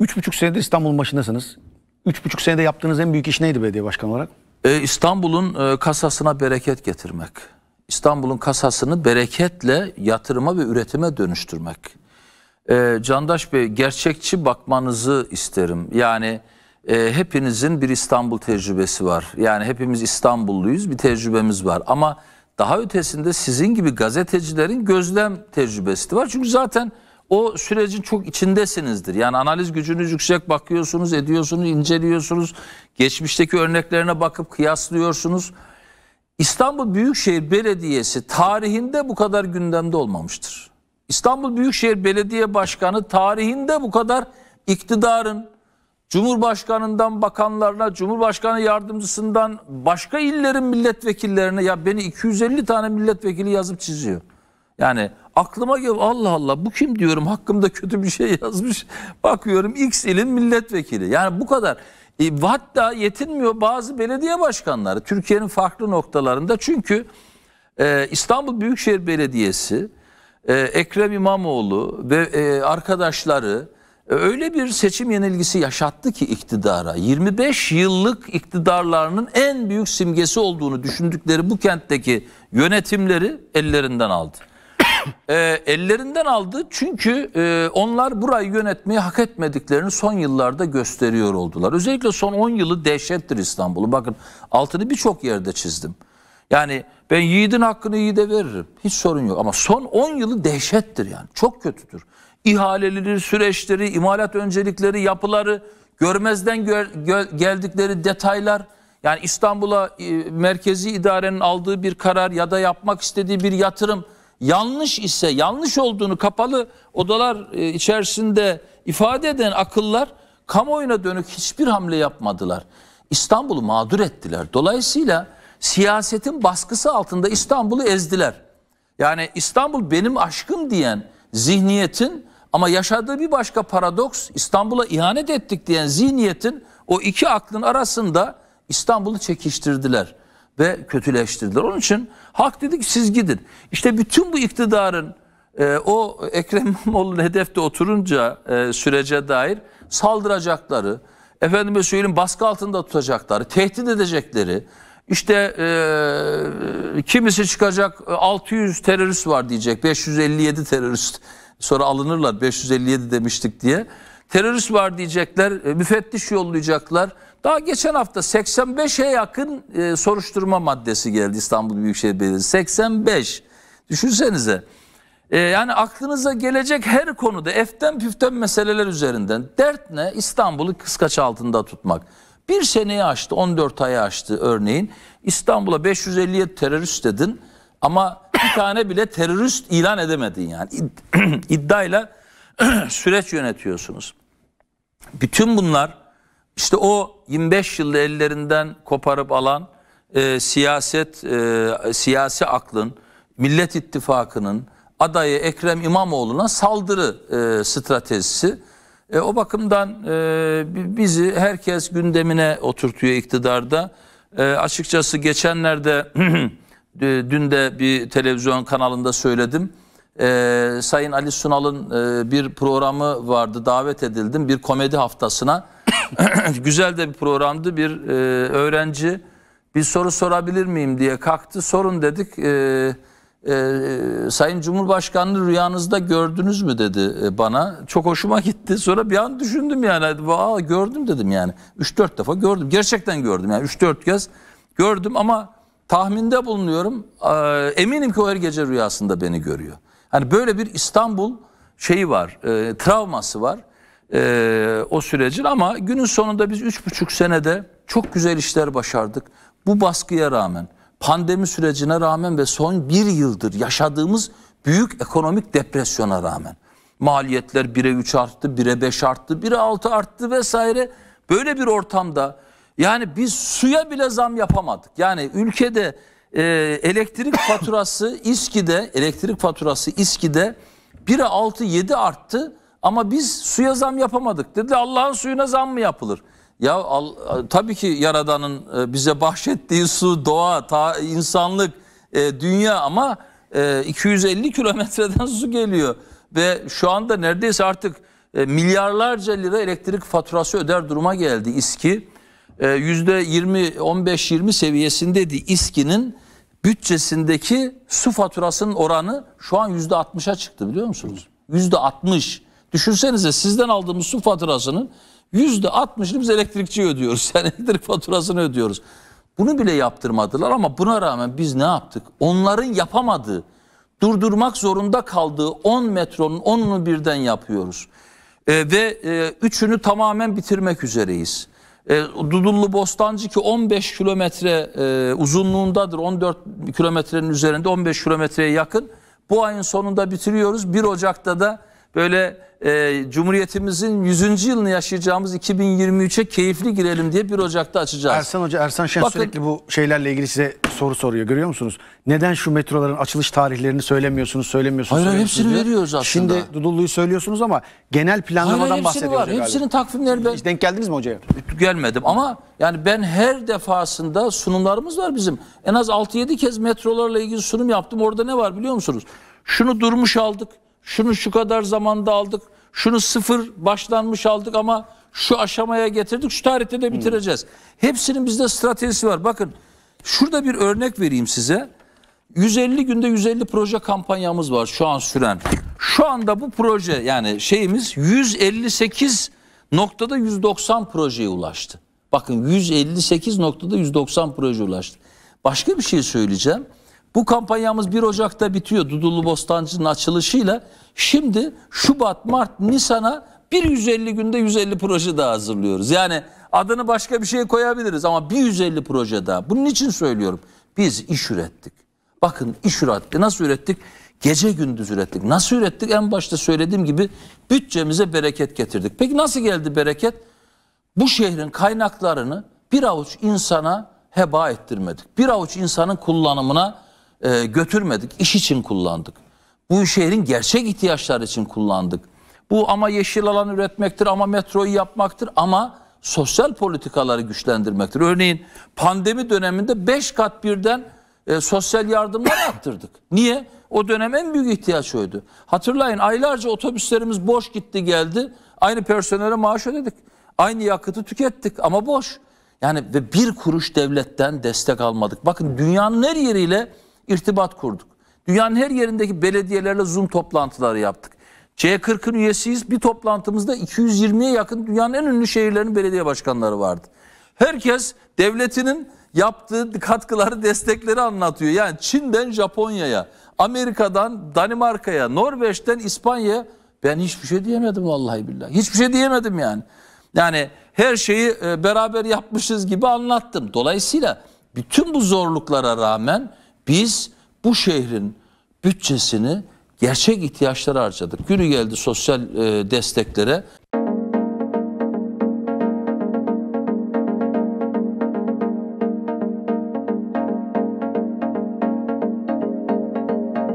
Üç buçuk senedir İstanbul başındasınız. Üç buçuk senede yaptığınız en büyük iş neydi belediye başkanı olarak? Ee, İstanbul'un e, kasasına bereket getirmek. İstanbul'un kasasını bereketle yatırıma ve üretime dönüştürmek. Ee, Candaş Bey gerçekçi bakmanızı isterim. Yani e, hepinizin bir İstanbul tecrübesi var. Yani hepimiz İstanbulluyuz bir tecrübemiz var. Ama daha ötesinde sizin gibi gazetecilerin gözlem tecrübesi de var. Çünkü zaten o sürecin çok içindesinizdir. Yani analiz gücünüz yüksek bakıyorsunuz, ediyorsunuz, inceliyorsunuz. Geçmişteki örneklerine bakıp kıyaslıyorsunuz. İstanbul Büyükşehir Belediyesi tarihinde bu kadar gündemde olmamıştır. İstanbul Büyükşehir Belediye Başkanı tarihinde bu kadar iktidarın Cumhurbaşkanından bakanlarına, Cumhurbaşkanı yardımcısından başka illerin milletvekillerine ya beni 250 tane milletvekili yazıp çiziyor. Yani aklıma gel Allah Allah bu kim diyorum hakkımda kötü bir şey yazmış. Bakıyorum X ilin milletvekili. Yani bu kadar. E, hatta yetinmiyor bazı belediye başkanları Türkiye'nin farklı noktalarında. Çünkü e, İstanbul Büyükşehir Belediyesi, e, Ekrem İmamoğlu ve e, arkadaşları e, öyle bir seçim yenilgisi yaşattı ki iktidara. 25 yıllık iktidarlarının en büyük simgesi olduğunu düşündükleri bu kentteki yönetimleri ellerinden aldı e, ellerinden aldı çünkü e, onlar burayı yönetmeyi hak etmediklerini son yıllarda gösteriyor oldular. Özellikle son 10 yılı dehşettir İstanbul'u. Bakın altını birçok yerde çizdim. Yani ben yiğidin hakkını yiğide veririm. Hiç sorun yok ama son 10 yılı dehşettir yani. Çok kötüdür. İhaleleri, süreçleri, imalat öncelikleri, yapıları, görmezden gö- gö- geldikleri detaylar... Yani İstanbul'a e, merkezi idarenin aldığı bir karar ya da yapmak istediği bir yatırım yanlış ise yanlış olduğunu kapalı odalar e, içerisinde ifade eden akıllar kamuoyuna dönük hiçbir hamle yapmadılar. İstanbul'u mağdur ettiler. Dolayısıyla siyasetin baskısı altında İstanbul'u ezdiler. Yani İstanbul benim aşkım diyen zihniyetin ama yaşadığı bir başka paradoks İstanbul'a ihanet ettik diyen zihniyetin o iki aklın arasında İstanbul'u çekiştirdiler ve kötüleştirdiler. Onun için hak dedi ki siz gidin. İşte bütün bu iktidarın e, o Ekrem İmamoğlu'nun hedefte oturunca e, sürece dair saldıracakları, efendime söyleyeyim baskı altında tutacakları, tehdit edecekleri, işte e, kimisi çıkacak 600 e, terörist var diyecek, 557 terörist sonra alınırlar 557 demiştik diye. Terörist var diyecekler, e, müfettiş yollayacaklar. Daha geçen hafta 85'e yakın e, soruşturma maddesi geldi İstanbul Büyükşehir Belediyesi. 85. Düşünsenize. E, yani aklınıza gelecek her konuda eften püften meseleler üzerinden. Dert ne? İstanbul'u kıskaç altında tutmak. Bir seneyi aştı, 14 ayı aştı örneğin. İstanbul'a 550'ye terörist dedin ama bir tane bile terörist ilan edemedin yani. İd iddiayla süreç yönetiyorsunuz. Bütün bunlar işte o 25 yılda ellerinden koparıp alan e, siyaset e, siyasi aklın Millet İttifakı'nın adayı Ekrem İmamoğlu'na saldırı e, stratejisi. E, o bakımdan e, bizi herkes gündemine oturtuyor iktidarda. E, açıkçası geçenlerde dün de bir televizyon kanalında söyledim e, Sayın Ali Sunal'ın e, bir programı vardı. Davet edildim bir komedi haftasına. Güzel de bir programdı. Bir e, öğrenci bir soru sorabilir miyim diye kalktı. Sorun dedik. E, e, Sayın Cumhurbaşkanlığı rüyanızda gördünüz mü dedi e, bana. Çok hoşuma gitti. Sonra bir an düşündüm yani. Aa, gördüm dedim yani. 3-4 defa gördüm. Gerçekten gördüm yani 3-4 kez gördüm ama tahminde bulunuyorum. Eminim ki o her gece rüyasında beni görüyor. Hani böyle bir İstanbul şeyi var, e, travması var e, o sürecin ama günün sonunda biz üç buçuk senede çok güzel işler başardık. Bu baskıya rağmen, pandemi sürecine rağmen ve son bir yıldır yaşadığımız büyük ekonomik depresyona rağmen maliyetler 1'e 3 arttı, 1'e 5 arttı, 1'e 6 arttı vesaire. Böyle bir ortamda yani biz suya bile zam yapamadık. Yani ülkede e, elektrik faturası İSKİ'de elektrik faturası İSKİ'de 1'e 6 7 arttı ama biz suya zam yapamadık. Dedi Allah'ın suyuna zam mı yapılır? Ya al, tabii ki Yaradan'ın e, bize bahşettiği su, doğa, ta, insanlık, e, dünya ama e, 250 kilometreden su geliyor. Ve şu anda neredeyse artık e, milyarlarca lira elektrik faturası öder duruma geldi İSKİ. Ee, yüzde 20, 15-20 seviyesindeydi İSKİ'nin bütçesindeki su faturasının oranı şu an yüzde 60'a çıktı biliyor musunuz? Yüzde 60. Düşünsenize sizden aldığımız su faturasının yüzde 60'ını biz elektrikçi ödüyoruz. Yani elektrik faturasını ödüyoruz. Bunu bile yaptırmadılar ama buna rağmen biz ne yaptık? Onların yapamadığı, durdurmak zorunda kaldığı 10 metronun 10'unu birden yapıyoruz. Ee, ve e, üçünü tamamen bitirmek üzereyiz. E, Dudullu Bostancı ki 15 kilometre e, uzunluğundadır. 14 kilometrenin üzerinde 15 kilometreye yakın. Bu ayın sonunda bitiriyoruz. 1 Ocak'ta da böyle e, Cumhuriyetimizin 100. yılını yaşayacağımız 2023'e keyifli girelim diye bir Ocak'ta açacağız. Ersan Hoca, Ersan Şen Bakın, sürekli bu şeylerle ilgili size soru soruyor görüyor musunuz? Neden şu metroların açılış tarihlerini söylemiyorsunuz, söylemiyorsunuz? Hayır hepsini diyor. veriyoruz aslında. Şimdi Dudullu'yu söylüyorsunuz ama genel planlamadan hayır, bahsediyoruz var. galiba. Hepsinin takvimleri ben... Hiç denk geldiniz mi hocaya? E, gelmedim ama yani ben her defasında sunumlarımız var bizim. En az 6-7 kez metrolarla ilgili sunum yaptım. Orada ne var biliyor musunuz? Şunu durmuş aldık şunu şu kadar zamanda aldık, şunu sıfır başlanmış aldık ama şu aşamaya getirdik, şu tarihte de bitireceğiz. Hepsinin bizde stratejisi var. Bakın şurada bir örnek vereyim size. 150 günde 150 proje kampanyamız var şu an süren. Şu anda bu proje yani şeyimiz 158 noktada 190 projeye ulaştı. Bakın 158 noktada 190 proje ulaştı. Başka bir şey söyleyeceğim. Bu kampanyamız 1 Ocak'ta bitiyor Dudullu Bostancı'nın açılışıyla. Şimdi Şubat, Mart, Nisan'a bir 150 günde 150 proje daha hazırlıyoruz. Yani adını başka bir şeye koyabiliriz ama bir 150 proje daha. Bunun için söylüyorum. Biz iş ürettik. Bakın iş ürettik. Nasıl ürettik? Gece gündüz ürettik. Nasıl ürettik? En başta söylediğim gibi bütçemize bereket getirdik. Peki nasıl geldi bereket? Bu şehrin kaynaklarını bir avuç insana heba ettirmedik. Bir avuç insanın kullanımına e, götürmedik. İş için kullandık. Bu şehrin gerçek ihtiyaçları için kullandık. Bu ama yeşil alan üretmektir, ama metroyu yapmaktır, ama sosyal politikaları güçlendirmektir. Örneğin pandemi döneminde 5 kat birden e, sosyal yardımlar arttırdık. Niye? O dönem en büyük ihtiyaç oydu. Hatırlayın aylarca otobüslerimiz boş gitti geldi. Aynı personele maaş ödedik. Aynı yakıtı tükettik ama boş. Yani ve bir kuruş devletten destek almadık. Bakın dünyanın her yeriyle irtibat kurduk. Dünyanın her yerindeki belediyelerle Zoom toplantıları yaptık. C40'ın üyesiyiz. Bir toplantımızda 220'ye yakın dünyanın en ünlü şehirlerinin belediye başkanları vardı. Herkes devletinin yaptığı katkıları, destekleri anlatıyor. Yani Çin'den Japonya'ya, Amerika'dan Danimarka'ya, Norveç'ten İspanya'ya ben hiçbir şey diyemedim vallahi billahi. Hiçbir şey diyemedim yani. Yani her şeyi e, beraber yapmışız gibi anlattım. Dolayısıyla bütün bu zorluklara rağmen biz bu şehrin bütçesini gerçek ihtiyaçlara harcadık. Günü geldi sosyal e, desteklere